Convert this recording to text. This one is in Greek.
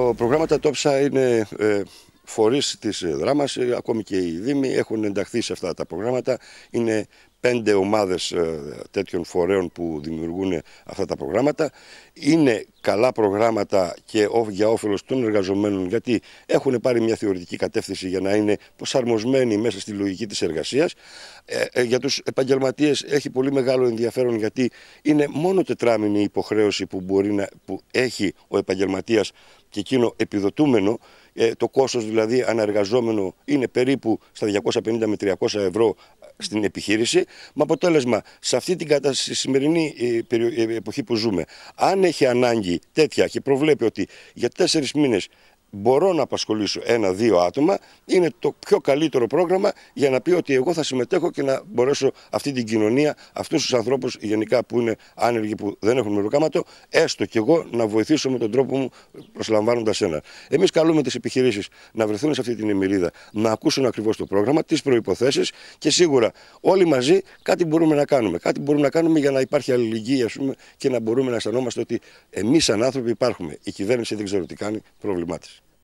Το προγράμματα τόψα είναι ε, της ε, δράμας, δράμα, ε, ακόμη και οι Δήμοι έχουν ενταχθεί σε αυτά τα προγράμματα. Είναι πέντε ομάδες ε, τέτοιων φορέων που δημιουργούν αυτά τα προγράμματα. Είναι καλά προγράμματα και για όφελος των εργαζομένων γιατί έχουν πάρει μια θεωρητική κατεύθυνση για να είναι προσαρμοσμένοι μέσα στη λογική της εργασίας. Ε, ε, για τους επαγγελματίες έχει πολύ μεγάλο ενδιαφέρον γιατί είναι μόνο τετράμινη υποχρέωση που, μπορεί να, που έχει ο επαγγελματίας και εκείνο επιδοτούμενο το κόστος δηλαδή αναργαζόμενο είναι περίπου στα 250 με 300 ευρώ στην επιχείρηση, με αποτέλεσμα σε αυτή την κατάσταση, στη σημερινή ε, ε, εποχή που ζούμε, αν έχει ανάγκη τέτοια και προβλέπει ότι για τέσσερις μήνες μπορώ να απασχολήσω ένα-δύο άτομα, είναι το πιο καλύτερο πρόγραμμα για να πει ότι εγώ θα συμμετέχω και να μπορέσω αυτή την κοινωνία, αυτούς τους ανθρώπους γενικά που είναι άνεργοι, που δεν έχουν μεροκάματο, έστω κι εγώ να βοηθήσω με τον τρόπο μου προσλαμβάνοντας ένα. Εμείς καλούμε τις επιχειρήσεις να βρεθούν σε αυτή την ημερίδα, να ακούσουν ακριβώς το πρόγραμμα, τις προποθέσει και σίγουρα όλοι μαζί κάτι μπορούμε να κάνουμε. Κάτι μπορούμε να κάνουμε για να υπάρχει αλληλεγγύη πούμε, και να μπορούμε να αισθανόμαστε ότι εμείς σαν άνθρωποι υπάρχουμε. Η κυβέρνηση δεν ξέρω τι κάνει, πρόβλημά